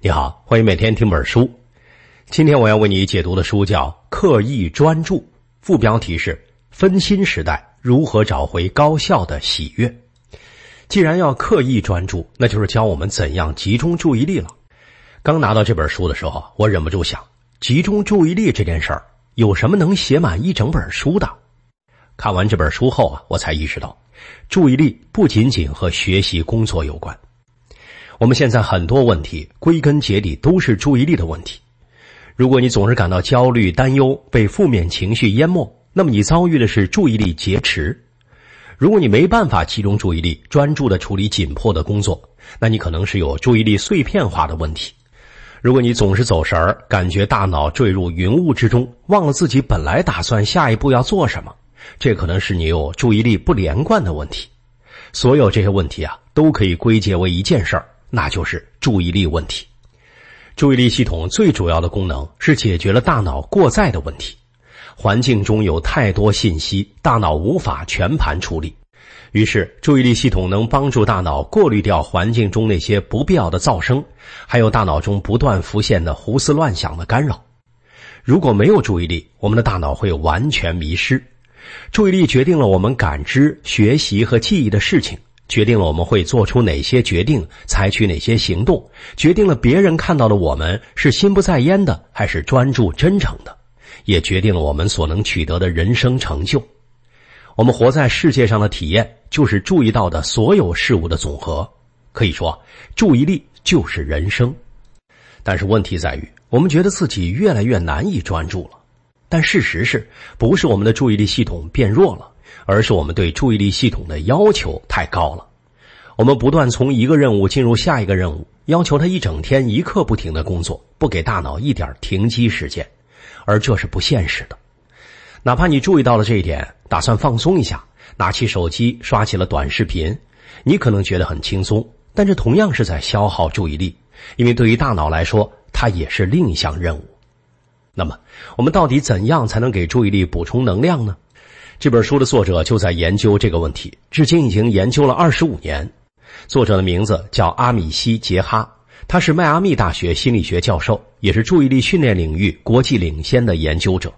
你好，欢迎每天听本书。今天我要为你解读的书叫《刻意专注》，副标题是《分心时代》，如何找回高效的喜悦？既然要刻意专注，那就是教我们怎样集中注意力了。刚拿到这本书的时候，我忍不住想，集中注意力这件事儿有什么能写满一整本书的？看完这本书后啊，我才意识到，注意力不仅仅和学习、工作有关。我们现在很多问题，归根结底都是注意力的问题。如果你总是感到焦虑、担忧，被负面情绪淹没，那么你遭遇的是注意力劫持；如果你没办法集中注意力，专注的处理紧迫的工作，那你可能是有注意力碎片化的问题；如果你总是走神儿，感觉大脑坠入云雾之中，忘了自己本来打算下一步要做什么，这可能是你有注意力不连贯的问题。所有这些问题啊，都可以归结为一件事儿。那就是注意力问题。注意力系统最主要的功能是解决了大脑过载的问题。环境中有太多信息，大脑无法全盘处理，于是注意力系统能帮助大脑过滤掉环境中那些不必要的噪声，还有大脑中不断浮现的胡思乱想的干扰。如果没有注意力，我们的大脑会完全迷失。注意力决定了我们感知、学习和记忆的事情。决定了我们会做出哪些决定，采取哪些行动，决定了别人看到的我们是心不在焉的还是专注真诚的，也决定了我们所能取得的人生成就。我们活在世界上的体验，就是注意到的所有事物的总和。可以说，注意力就是人生。但是问题在于，我们觉得自己越来越难以专注了。但事实是不是我们的注意力系统变弱了？而是我们对注意力系统的要求太高了。我们不断从一个任务进入下一个任务，要求它一整天一刻不停的工作，不给大脑一点停机时间，而这是不现实的。哪怕你注意到了这一点，打算放松一下，拿起手机刷起了短视频，你可能觉得很轻松，但这同样是在消耗注意力，因为对于大脑来说，它也是另一项任务。那么，我们到底怎样才能给注意力补充能量呢？这本书的作者就在研究这个问题，至今已经研究了二十五年。作者的名字叫阿米西杰哈，他是迈阿密大学心理学教授，也是注意力训练领域国际领先的研究者。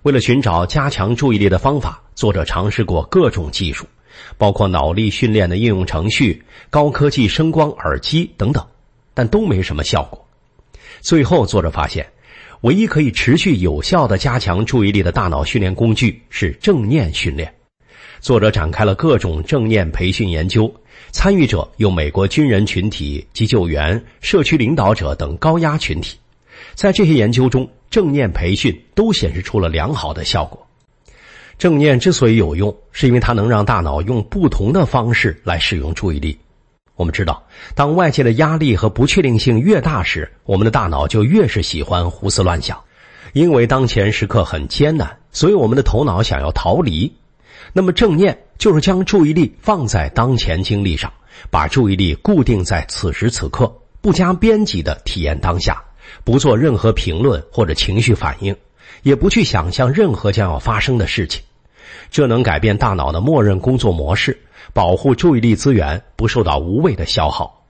为了寻找加强注意力的方法，作者尝试过各种技术，包括脑力训练的应用程序、高科技声光耳机等等，但都没什么效果。最后，作者发现。唯一可以持续有效的加强注意力的大脑训练工具是正念训练。作者展开了各种正念培训研究，参与者有美国军人群体、急救员、社区领导者等高压群体。在这些研究中，正念培训都显示出了良好的效果。正念之所以有用，是因为它能让大脑用不同的方式来使用注意力。我们知道，当外界的压力和不确定性越大时，我们的大脑就越是喜欢胡思乱想，因为当前时刻很艰难，所以我们的头脑想要逃离。那么，正念就是将注意力放在当前经历上，把注意力固定在此时此刻，不加编辑的体验当下，不做任何评论或者情绪反应，也不去想象任何将要发生的事情，这能改变大脑的默认工作模式。保护注意力资源不受到无谓的消耗，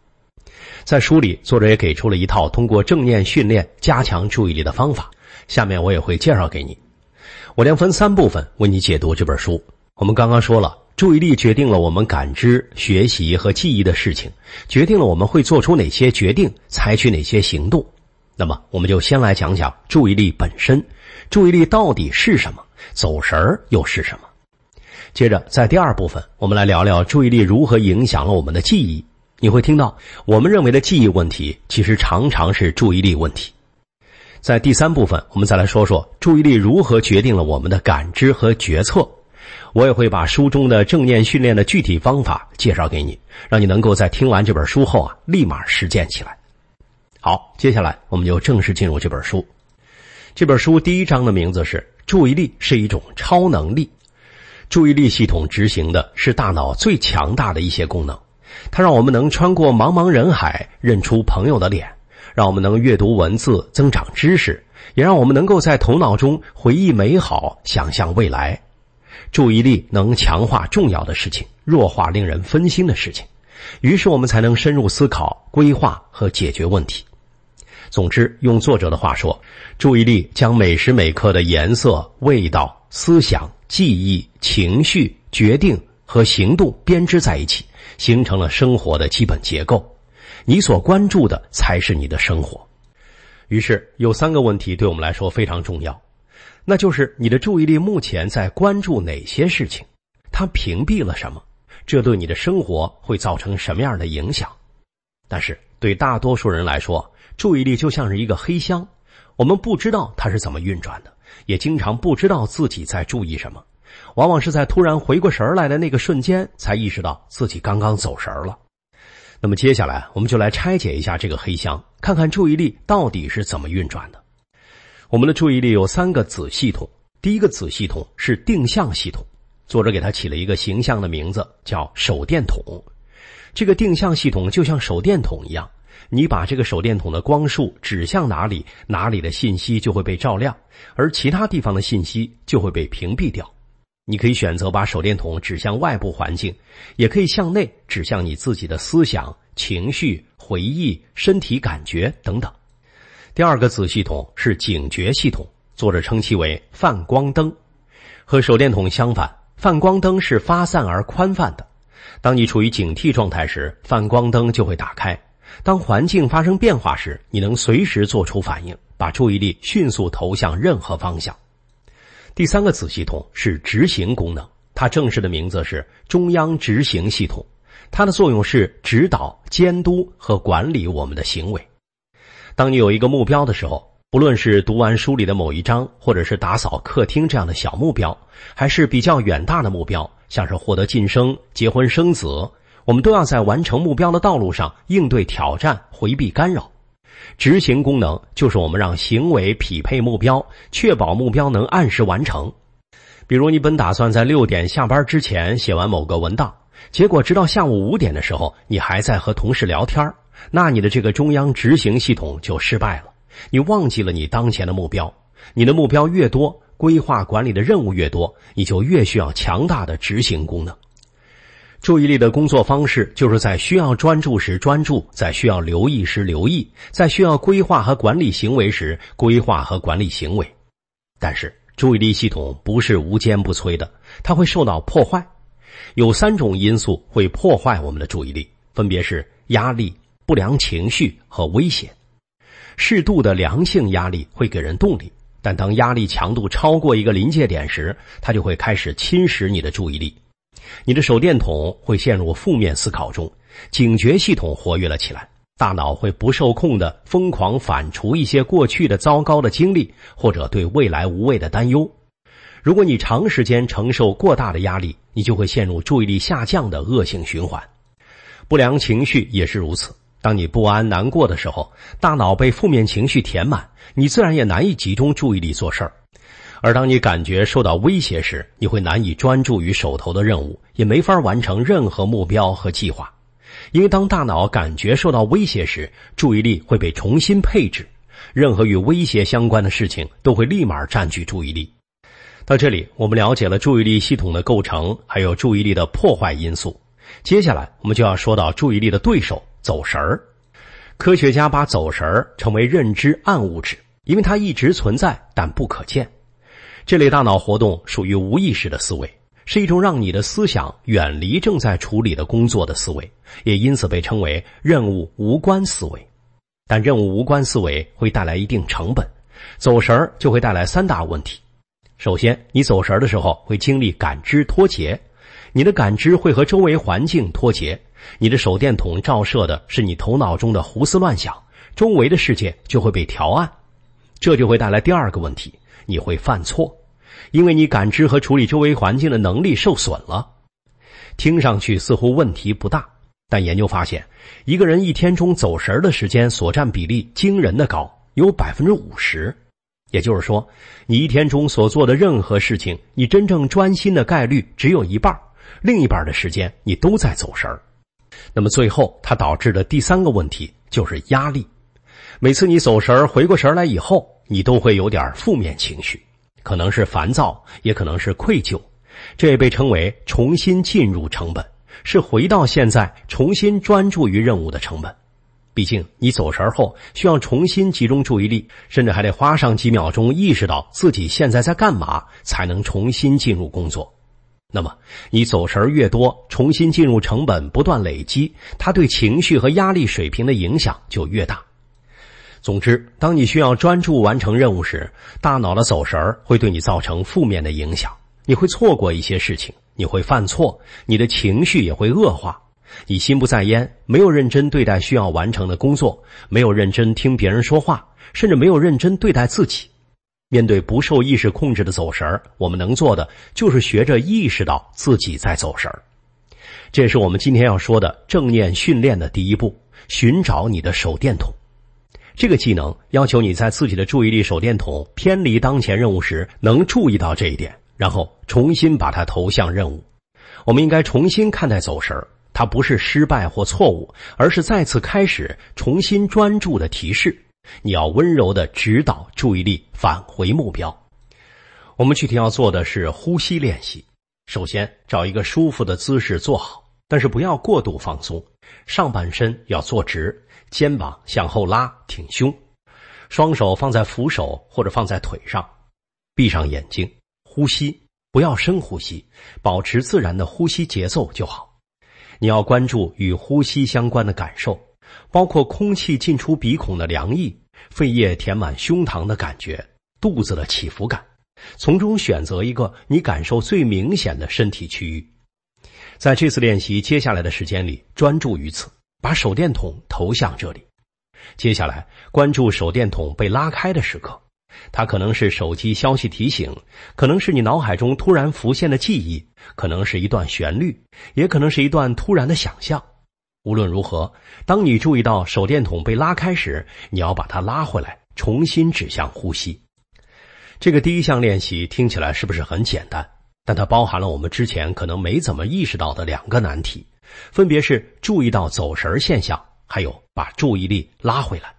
在书里，作者也给出了一套通过正念训练加强注意力的方法。下面我也会介绍给你。我将分三部分为你解读这本书。我们刚刚说了，注意力决定了我们感知、学习和记忆的事情，决定了我们会做出哪些决定，采取哪些行动。那么，我们就先来讲讲注意力本身，注意力到底是什么？走神儿又是什么？接着，在第二部分，我们来聊聊注意力如何影响了我们的记忆。你会听到，我们认为的记忆问题，其实常常是注意力问题。在第三部分，我们再来说说注意力如何决定了我们的感知和决策。我也会把书中的正念训练的具体方法介绍给你，让你能够在听完这本书后啊，立马实践起来。好，接下来我们就正式进入这本书。这本书第一章的名字是“注意力是一种超能力”。注意力系统执行的是大脑最强大的一些功能，它让我们能穿过茫茫人海认出朋友的脸，让我们能阅读文字增长知识，也让我们能够在头脑中回忆美好、想象未来。注意力能强化重要的事情，弱化令人分心的事情，于是我们才能深入思考、规划和解决问题。总之，用作者的话说，注意力将每时每刻的颜色、味道、思想。记忆、情绪、决定和行动编织在一起，形成了生活的基本结构。你所关注的才是你的生活。于是，有三个问题对我们来说非常重要：那就是你的注意力目前在关注哪些事情，它屏蔽了什么，这对你的生活会造成什么样的影响？但是，对大多数人来说，注意力就像是一个黑箱，我们不知道它是怎么运转的。也经常不知道自己在注意什么，往往是在突然回过神来的那个瞬间，才意识到自己刚刚走神了。那么接下来，我们就来拆解一下这个黑箱，看看注意力到底是怎么运转的。我们的注意力有三个子系统，第一个子系统是定向系统，作者给它起了一个形象的名字，叫手电筒。这个定向系统就像手电筒一样。你把这个手电筒的光束指向哪里，哪里的信息就会被照亮，而其他地方的信息就会被屏蔽掉。你可以选择把手电筒指向外部环境，也可以向内指向你自己的思想、情绪、回忆、身体感觉等等。第二个子系统是警觉系统，作者称其为泛光灯。和手电筒相反，泛光灯是发散而宽泛的。当你处于警惕状态时，泛光灯就会打开。当环境发生变化时，你能随时做出反应，把注意力迅速投向任何方向。第三个子系统是执行功能，它正式的名字是中央执行系统，它的作用是指导、监督和管理我们的行为。当你有一个目标的时候，不论是读完书里的某一章，或者是打扫客厅这样的小目标，还是比较远大的目标，像是获得晋升、结婚生子。我们都要在完成目标的道路上应对挑战、回避干扰。执行功能就是我们让行为匹配目标，确保目标能按时完成。比如，你本打算在六点下班之前写完某个文档，结果直到下午五点的时候，你还在和同事聊天那你的这个中央执行系统就失败了。你忘记了你当前的目标。你的目标越多，规划管理的任务越多，你就越需要强大的执行功能。注意力的工作方式就是在需要专注时专注，在需要留意时留意，在需要规划和管理行为时规划和管理行为。但是，注意力系统不是无坚不摧的，它会受到破坏。有三种因素会破坏我们的注意力，分别是压力、不良情绪和危险。适度的良性压力会给人动力，但当压力强度超过一个临界点时，它就会开始侵蚀你的注意力。你的手电筒会陷入负面思考中，警觉系统活跃了起来，大脑会不受控的疯狂反刍一些过去的糟糕的经历，或者对未来无谓的担忧。如果你长时间承受过大的压力，你就会陷入注意力下降的恶性循环。不良情绪也是如此。当你不安、难过的时候，大脑被负面情绪填满，你自然也难以集中注意力做事儿。而当你感觉受到威胁时，你会难以专注于手头的任务，也没法完成任何目标和计划，因为当大脑感觉受到威胁时，注意力会被重新配置，任何与威胁相关的事情都会立马占据注意力。到这里，我们了解了注意力系统的构成，还有注意力的破坏因素。接下来，我们就要说到注意力的对手——走神儿。科学家把走神儿称为认知暗物质，因为它一直存在但不可见。这类大脑活动属于无意识的思维，是一种让你的思想远离正在处理的工作的思维，也因此被称为任务无关思维。但任务无关思维会带来一定成本，走神儿就会带来三大问题。首先，你走神儿的时候会经历感知脱节，你的感知会和周围环境脱节，你的手电筒照射的是你头脑中的胡思乱想，周围的世界就会被调暗，这就会带来第二个问题。你会犯错，因为你感知和处理周围环境的能力受损了。听上去似乎问题不大，但研究发现，一个人一天中走神儿的时间所占比例惊人的高，有百分之五十。也就是说，你一天中所做的任何事情，你真正专心的概率只有一半，另一半的时间你都在走神儿。那么最后，它导致的第三个问题就是压力。每次你走神儿回过神来以后。你都会有点负面情绪，可能是烦躁，也可能是愧疚。这也被称为重新进入成本，是回到现在重新专注于任务的成本。毕竟你走神后，需要重新集中注意力，甚至还得花上几秒钟意识到自己现在在干嘛，才能重新进入工作。那么，你走神越多，重新进入成本不断累积，它对情绪和压力水平的影响就越大。总之，当你需要专注完成任务时，大脑的走神儿会对你造成负面的影响。你会错过一些事情，你会犯错，你的情绪也会恶化。你心不在焉，没有认真对待需要完成的工作，没有认真听别人说话，甚至没有认真对待自己。面对不受意识控制的走神儿，我们能做的就是学着意识到自己在走神儿。这是我们今天要说的正念训练的第一步：寻找你的手电筒。这个技能要求你在自己的注意力手电筒偏离当前任务时，能注意到这一点，然后重新把它投向任务。我们应该重新看待走神儿，它不是失败或错误，而是再次开始重新专注的提示。你要温柔的指导注意力返回目标。我们具体要做的是呼吸练习。首先找一个舒服的姿势坐好，但是不要过度放松，上半身要坐直。肩膀向后拉，挺胸，双手放在扶手或者放在腿上，闭上眼睛，呼吸，不要深呼吸，保持自然的呼吸节奏就好。你要关注与呼吸相关的感受，包括空气进出鼻孔的凉意、肺液填满胸膛的感觉、肚子的起伏感，从中选择一个你感受最明显的身体区域。在这次练习接下来的时间里，专注于此。把手电筒投向这里，接下来关注手电筒被拉开的时刻，它可能是手机消息提醒，可能是你脑海中突然浮现的记忆，可能是一段旋律，也可能是一段突然的想象。无论如何，当你注意到手电筒被拉开时，你要把它拉回来，重新指向呼吸。这个第一项练习听起来是不是很简单？但它包含了我们之前可能没怎么意识到的两个难题。分别是注意到走神儿现象，还有把注意力拉回来。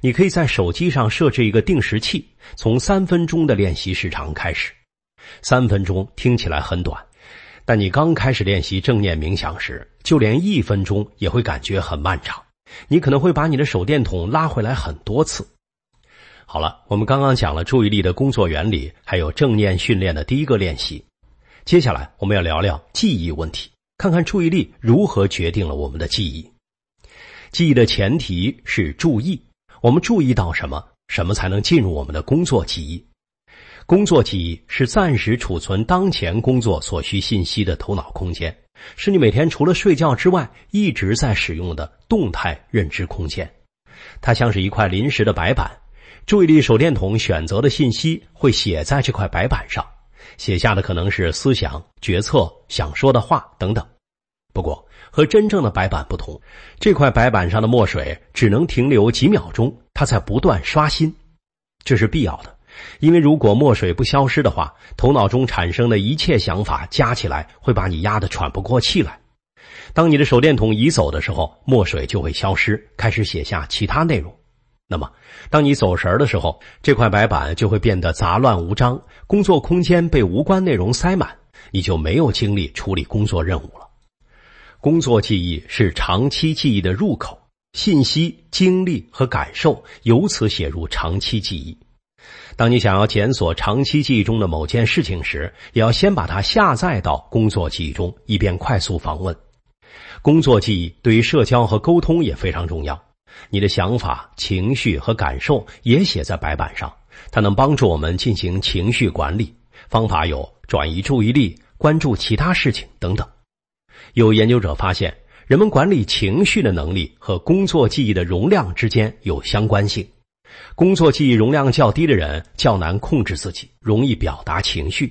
你可以在手机上设置一个定时器，从三分钟的练习时长开始。三分钟听起来很短，但你刚开始练习正念冥想时，就连一分钟也会感觉很漫长。你可能会把你的手电筒拉回来很多次。好了，我们刚刚讲了注意力的工作原理，还有正念训练的第一个练习。接下来我们要聊聊记忆问题。看看注意力如何决定了我们的记忆。记忆的前提是注意，我们注意到什么，什么才能进入我们的工作记忆。工作记忆是暂时储存当前工作所需信息的头脑空间，是你每天除了睡觉之外一直在使用的动态认知空间。它像是一块临时的白板，注意力手电筒选择的信息会写在这块白板上，写下的可能是思想、决策、想说的话等等。不过，和真正的白板不同，这块白板上的墨水只能停留几秒钟。它在不断刷新，这是必要的，因为如果墨水不消失的话，头脑中产生的一切想法加起来会把你压得喘不过气来。当你的手电筒移走的时候，墨水就会消失，开始写下其他内容。那么，当你走神儿的时候，这块白板就会变得杂乱无章，工作空间被无关内容塞满，你就没有精力处理工作任务了。工作记忆是长期记忆的入口，信息、经历和感受由此写入长期记忆。当你想要检索长期记忆中的某件事情时，也要先把它下载到工作记忆中，以便快速访问。工作记忆对于社交和沟通也非常重要，你的想法、情绪和感受也写在白板上，它能帮助我们进行情绪管理。方法有转移注意力、关注其他事情等等。有研究者发现，人们管理情绪的能力和工作记忆的容量之间有相关性。工作记忆容量较低的人较难控制自己，容易表达情绪；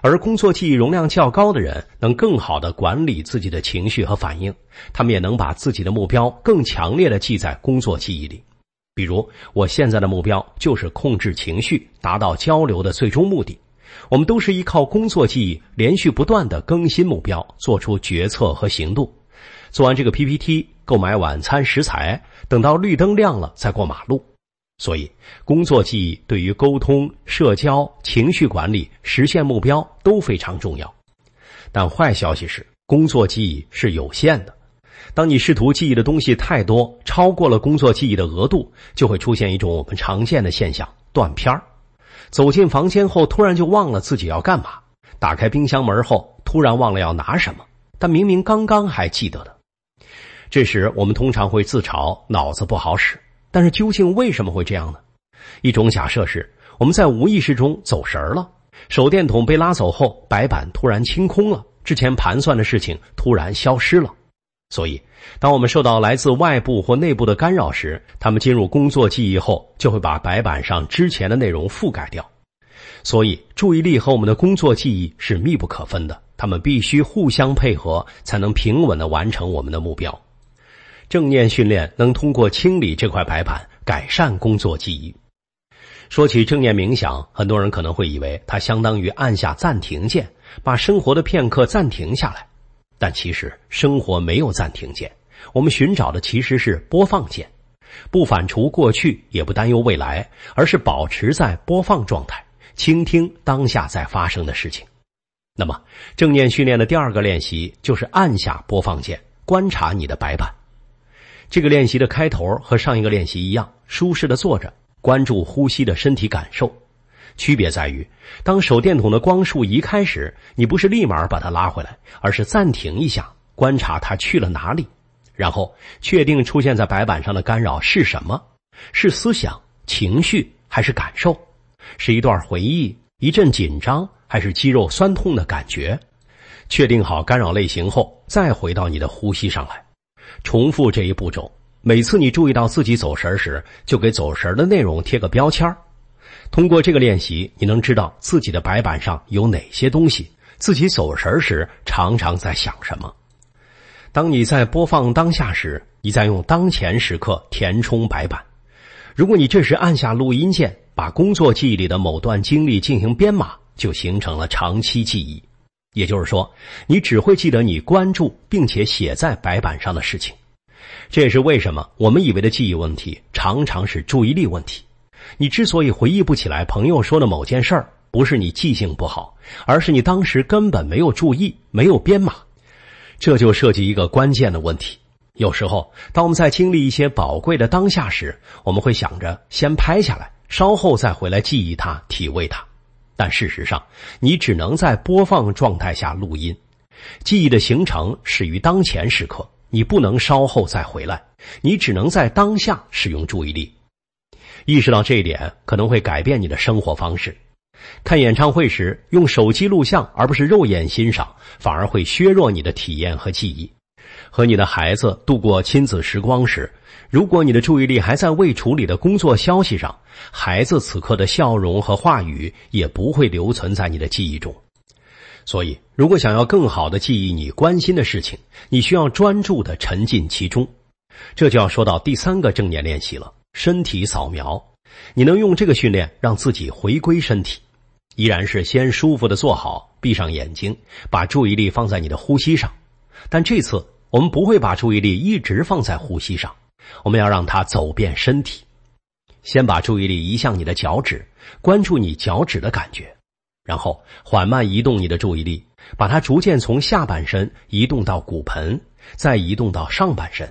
而工作记忆容量较高的人能更好的管理自己的情绪和反应，他们也能把自己的目标更强烈的记在工作记忆里。比如，我现在的目标就是控制情绪，达到交流的最终目的。我们都是依靠工作记忆连续不断的更新目标，做出决策和行动。做完这个 PPT，购买晚餐食材，等到绿灯亮了再过马路。所以，工作记忆对于沟通、社交、情绪管理、实现目标都非常重要。但坏消息是，工作记忆是有限的。当你试图记忆的东西太多，超过了工作记忆的额度，就会出现一种我们常见的现象——断片儿。走进房间后，突然就忘了自己要干嘛。打开冰箱门后，突然忘了要拿什么，但明明刚刚还记得的。这时，我们通常会自嘲脑子不好使。但是，究竟为什么会这样呢？一种假设是，我们在无意识中走神了。手电筒被拉走后，白板突然清空了，之前盘算的事情突然消失了。所以，当我们受到来自外部或内部的干扰时，他们进入工作记忆后，就会把白板上之前的内容覆盖掉。所以，注意力和我们的工作记忆是密不可分的，他们必须互相配合，才能平稳地完成我们的目标。正念训练能通过清理这块白板，改善工作记忆。说起正念冥想，很多人可能会以为它相当于按下暂停键，把生活的片刻暂停下来。但其实生活没有暂停键，我们寻找的其实是播放键，不反刍过去，也不担忧未来，而是保持在播放状态，倾听当下在发生的事情。那么，正念训练的第二个练习就是按下播放键，观察你的白板。这个练习的开头和上一个练习一样，舒适的坐着，关注呼吸的身体感受。区别在于，当手电筒的光束移开时，你不是立马把它拉回来，而是暂停一下，观察它去了哪里，然后确定出现在白板上的干扰是什么：是思想、情绪还是感受？是一段回忆、一阵紧张还是肌肉酸痛的感觉？确定好干扰类型后，再回到你的呼吸上来，重复这一步骤。每次你注意到自己走神时，就给走神的内容贴个标签儿。通过这个练习，你能知道自己的白板上有哪些东西，自己走神时常常在想什么。当你在播放当下时，你在用当前时刻填充白板。如果你这时按下录音键，把工作记忆里的某段经历进行编码，就形成了长期记忆。也就是说，你只会记得你关注并且写在白板上的事情。这也是为什么我们以为的记忆问题常常是注意力问题。你之所以回忆不起来朋友说的某件事儿，不是你记性不好，而是你当时根本没有注意，没有编码。这就涉及一个关键的问题：有时候，当我们在经历一些宝贵的当下时，我们会想着先拍下来，稍后再回来记忆它、体味它。但事实上，你只能在播放状态下录音。记忆的形成始于当前时刻，你不能稍后再回来，你只能在当下使用注意力。意识到这一点可能会改变你的生活方式。看演唱会时用手机录像而不是肉眼欣赏，反而会削弱你的体验和记忆。和你的孩子度过亲子时光时，如果你的注意力还在未处理的工作消息上，孩子此刻的笑容和话语也不会留存在你的记忆中。所以，如果想要更好的记忆你关心的事情，你需要专注的沉浸其中。这就要说到第三个正念练习了。身体扫描，你能用这个训练让自己回归身体，依然是先舒服的坐好，闭上眼睛，把注意力放在你的呼吸上。但这次我们不会把注意力一直放在呼吸上，我们要让它走遍身体。先把注意力移向你的脚趾，关注你脚趾的感觉，然后缓慢移动你的注意力，把它逐渐从下半身移动到骨盆，再移动到上半身，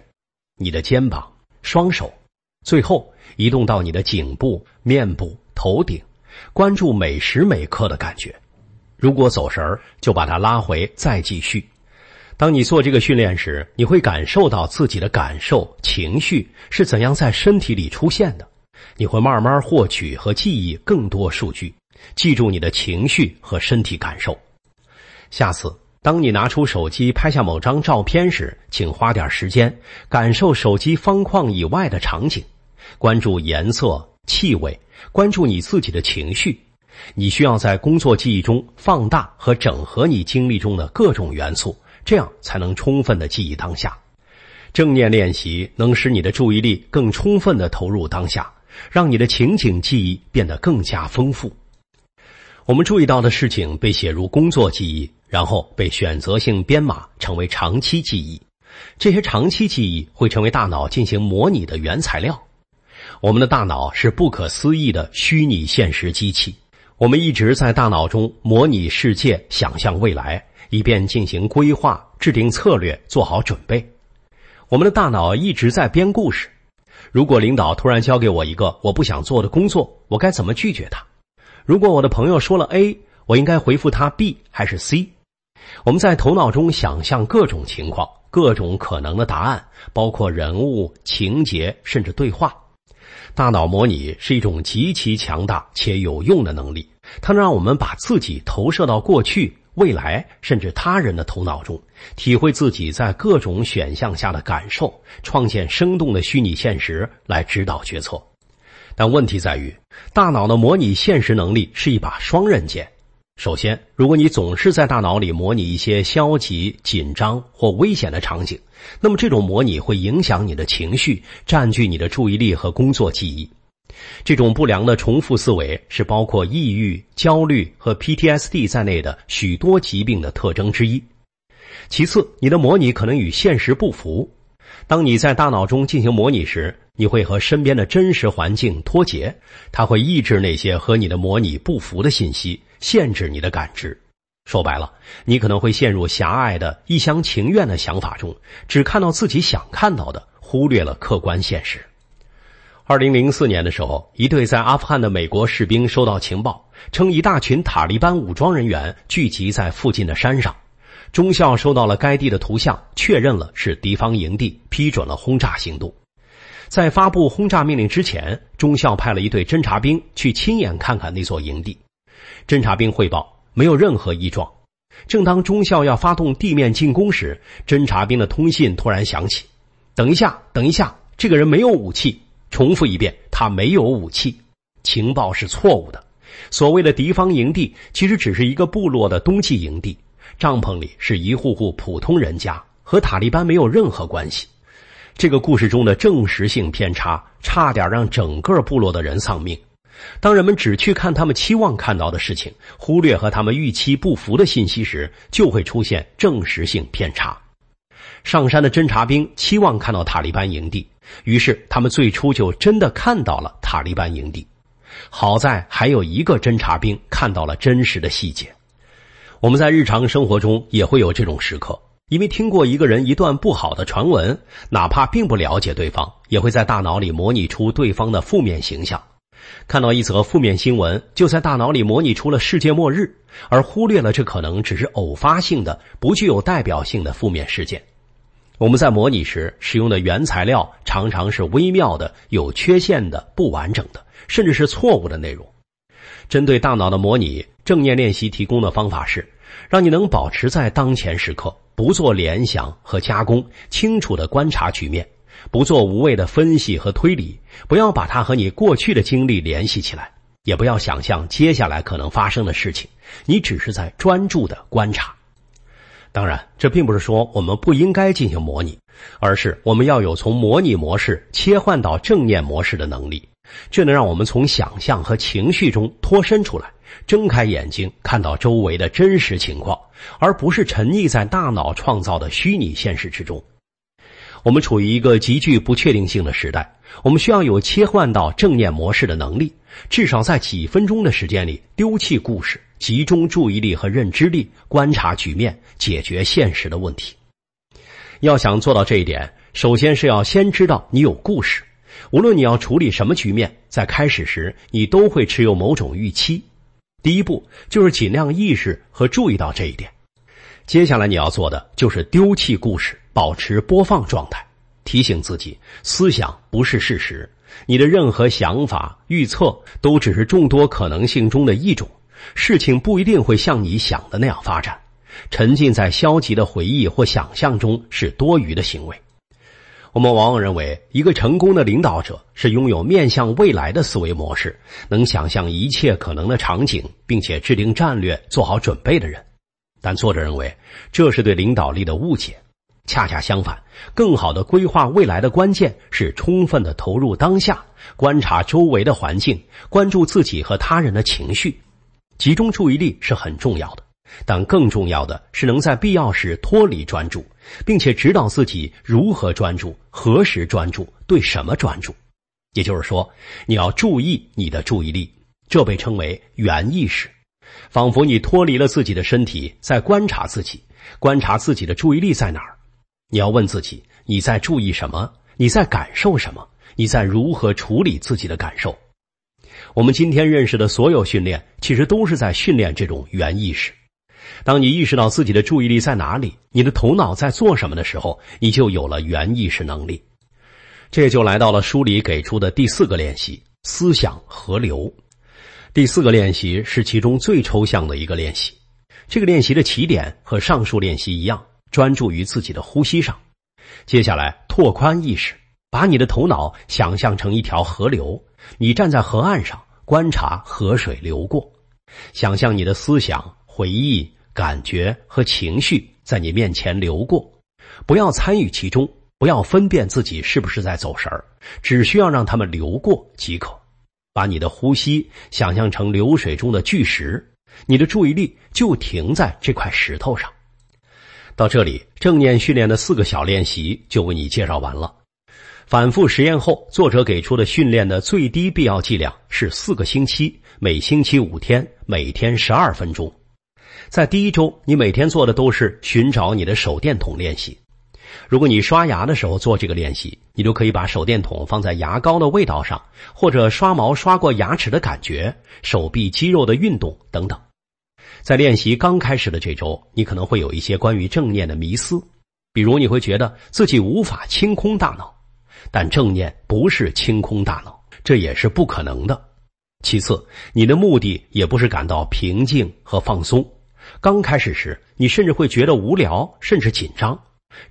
你的肩膀、双手。最后移动到你的颈部、面部、头顶，关注每时每刻的感觉。如果走神儿，就把它拉回，再继续。当你做这个训练时，你会感受到自己的感受、情绪是怎样在身体里出现的。你会慢慢获取和记忆更多数据，记住你的情绪和身体感受。下次当你拿出手机拍下某张照片时，请花点时间感受手机方框以外的场景。关注颜色、气味，关注你自己的情绪。你需要在工作记忆中放大和整合你经历中的各种元素，这样才能充分的记忆当下。正念练习能使你的注意力更充分的投入当下，让你的情景记忆变得更加丰富。我们注意到的事情被写入工作记忆，然后被选择性编码成为长期记忆。这些长期记忆会成为大脑进行模拟的原材料。我们的大脑是不可思议的虚拟现实机器。我们一直在大脑中模拟世界、想象未来，以便进行规划、制定策略、做好准备。我们的大脑一直在编故事。如果领导突然交给我一个我不想做的工作，我该怎么拒绝他？如果我的朋友说了 A，我应该回复他 B 还是 C？我们在头脑中想象各种情况、各种可能的答案，包括人物、情节，甚至对话。大脑模拟是一种极其强大且有用的能力，它能让我们把自己投射到过去、未来，甚至他人的头脑中，体会自己在各种选项下的感受，创建生动的虚拟现实来指导决策。但问题在于，大脑的模拟现实能力是一把双刃剑。首先，如果你总是在大脑里模拟一些消极、紧张或危险的场景，那么这种模拟会影响你的情绪，占据你的注意力和工作记忆。这种不良的重复思维是包括抑郁、焦虑和 PTSD 在内的许多疾病的特征之一。其次，你的模拟可能与现实不符。当你在大脑中进行模拟时，你会和身边的真实环境脱节，它会抑制那些和你的模拟不符的信息。限制你的感知，说白了，你可能会陷入狭隘的一厢情愿的想法中，只看到自己想看到的，忽略了客观现实。二零零四年的时候，一队在阿富汗的美国士兵收到情报，称一大群塔利班武装人员聚集在附近的山上。中校收到了该地的图像，确认了是敌方营地，批准了轰炸行动。在发布轰炸命令之前，中校派了一队侦察兵去亲眼看看那座营地。侦察兵汇报没有任何异状。正当中校要发动地面进攻时，侦察兵的通信突然响起：“等一下，等一下，这个人没有武器。”重复一遍，他没有武器。情报是错误的。所谓的敌方营地，其实只是一个部落的冬季营地。帐篷里是一户户普通人家，和塔利班没有任何关系。这个故事中的证实性偏差，差点让整个部落的人丧命。当人们只去看他们期望看到的事情，忽略和他们预期不符的信息时，就会出现证实性偏差。上山的侦察兵期望看到塔利班营地，于是他们最初就真的看到了塔利班营地。好在还有一个侦察兵看到了真实的细节。我们在日常生活中也会有这种时刻，因为听过一个人一段不好的传闻，哪怕并不了解对方，也会在大脑里模拟出对方的负面形象。看到一则负面新闻，就在大脑里模拟出了世界末日，而忽略了这可能只是偶发性的、不具有代表性的负面事件。我们在模拟时使用的原材料常常是微妙的、有缺陷的、不完整的，甚至是错误的内容。针对大脑的模拟，正念练习提供的方法是，让你能保持在当前时刻，不做联想和加工，清楚的观察局面。不做无谓的分析和推理，不要把它和你过去的经历联系起来，也不要想象接下来可能发生的事情。你只是在专注的观察。当然，这并不是说我们不应该进行模拟，而是我们要有从模拟模式切换到正念模式的能力。这能让我们从想象和情绪中脱身出来，睁开眼睛看到周围的真实情况，而不是沉溺在大脑创造的虚拟现实之中。我们处于一个极具不确定性的时代，我们需要有切换到正念模式的能力，至少在几分钟的时间里丢弃故事，集中注意力和认知力，观察局面，解决现实的问题。要想做到这一点，首先是要先知道你有故事，无论你要处理什么局面，在开始时你都会持有某种预期。第一步就是尽量意识和注意到这一点。接下来你要做的就是丢弃故事，保持播放状态，提醒自己：思想不是事实，你的任何想法、预测都只是众多可能性中的一种，事情不一定会像你想的那样发展。沉浸在消极的回忆或想象中是多余的行为。我们往往认为，一个成功的领导者是拥有面向未来的思维模式，能想象一切可能的场景，并且制定战略、做好准备的人。但作者认为，这是对领导力的误解。恰恰相反，更好的规划未来的关键是充分的投入当下，观察周围的环境，关注自己和他人的情绪，集中注意力是很重要的。但更重要的是，能在必要时脱离专注，并且指导自己如何专注、何时专注、对什么专注。也就是说，你要注意你的注意力，这被称为原意识。仿佛你脱离了自己的身体，在观察自己，观察自己的注意力在哪儿。你要问自己：你在注意什么？你在感受什么？你在如何处理自己的感受？我们今天认识的所有训练，其实都是在训练这种原意识。当你意识到自己的注意力在哪里，你的头脑在做什么的时候，你就有了原意识能力。这就来到了书里给出的第四个练习：思想河流。第四个练习是其中最抽象的一个练习。这个练习的起点和上述练习一样，专注于自己的呼吸上。接下来，拓宽意识，把你的头脑想象成一条河流，你站在河岸上观察河水流过。想象你的思想、回忆、感觉和情绪在你面前流过，不要参与其中，不要分辨自己是不是在走神儿，只需要让他们流过即可。把你的呼吸想象成流水中的巨石，你的注意力就停在这块石头上。到这里，正念训练的四个小练习就为你介绍完了。反复实验后，作者给出的训练的最低必要剂量是四个星期，每星期五天，每天十二分钟。在第一周，你每天做的都是寻找你的手电筒练习。如果你刷牙的时候做这个练习，你就可以把手电筒放在牙膏的味道上，或者刷毛刷过牙齿的感觉、手臂肌肉的运动等等。在练习刚开始的这周，你可能会有一些关于正念的迷思，比如你会觉得自己无法清空大脑，但正念不是清空大脑，这也是不可能的。其次，你的目的也不是感到平静和放松。刚开始时，你甚至会觉得无聊，甚至紧张。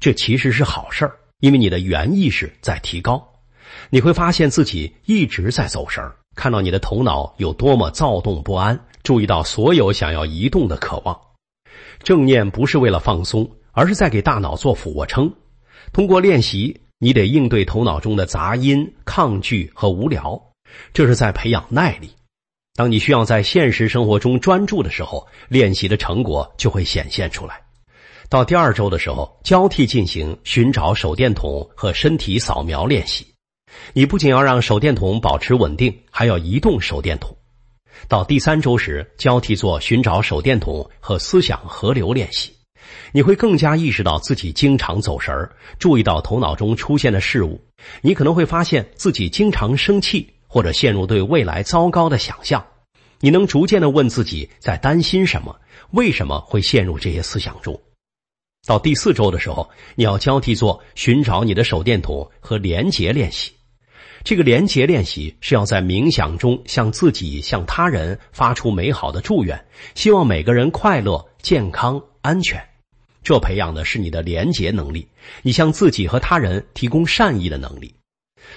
这其实是好事儿，因为你的原意识在提高。你会发现自己一直在走神儿，看到你的头脑有多么躁动不安，注意到所有想要移动的渴望。正念不是为了放松，而是在给大脑做俯卧撑。通过练习，你得应对头脑中的杂音、抗拒和无聊。这是在培养耐力。当你需要在现实生活中专注的时候，练习的成果就会显现出来。到第二周的时候，交替进行寻找手电筒和身体扫描练习。你不仅要让手电筒保持稳定，还要移动手电筒。到第三周时，交替做寻找手电筒和思想河流练习。你会更加意识到自己经常走神儿，注意到头脑中出现的事物。你可能会发现自己经常生气或者陷入对未来糟糕的想象。你能逐渐的问自己在担心什么，为什么会陷入这些思想中。到第四周的时候，你要交替做寻找你的手电筒和连结练习。这个连结练习是要在冥想中向自己、向他人发出美好的祝愿，希望每个人快乐、健康、安全。这培养的是你的连结能力，你向自己和他人提供善意的能力。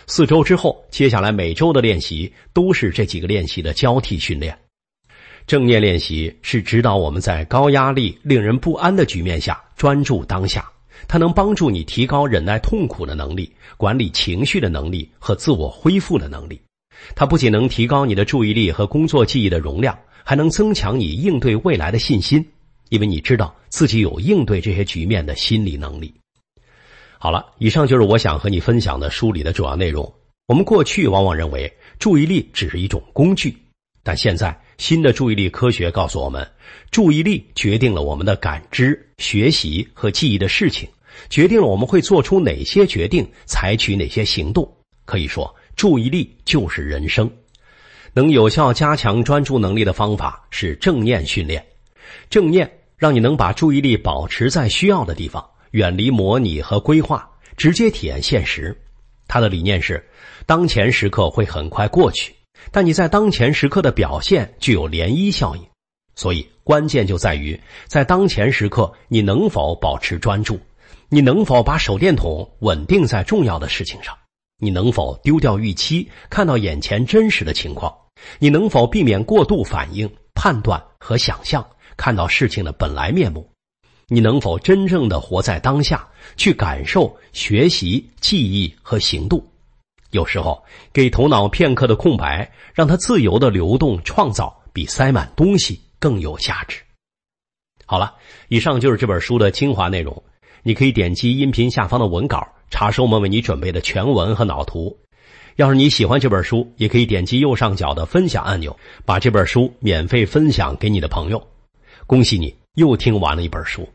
四周之后，接下来每周的练习都是这几个练习的交替训练。正念练习是指导我们在高压力、令人不安的局面下专注当下。它能帮助你提高忍耐痛苦的能力、管理情绪的能力和自我恢复的能力。它不仅能提高你的注意力和工作记忆的容量，还能增强你应对未来的信心，因为你知道自己有应对这些局面的心理能力。好了，以上就是我想和你分享的书里的主要内容。我们过去往往认为注意力只是一种工具，但现在。新的注意力科学告诉我们，注意力决定了我们的感知、学习和记忆的事情，决定了我们会做出哪些决定、采取哪些行动。可以说，注意力就是人生。能有效加强专注能力的方法是正念训练。正念让你能把注意力保持在需要的地方，远离模拟和规划，直接体验现实。它的理念是，当前时刻会很快过去。但你在当前时刻的表现具有涟漪效应，所以关键就在于在当前时刻你能否保持专注，你能否把手电筒稳定在重要的事情上，你能否丢掉预期，看到眼前真实的情况，你能否避免过度反应、判断和想象，看到事情的本来面目，你能否真正的活在当下，去感受、学习、记忆和行动。有时候，给头脑片刻的空白，让它自由的流动、创造，比塞满东西更有价值。好了，以上就是这本书的精华内容。你可以点击音频下方的文稿，查收我们为你准备的全文和脑图。要是你喜欢这本书，也可以点击右上角的分享按钮，把这本书免费分享给你的朋友。恭喜你，又听完了一本书。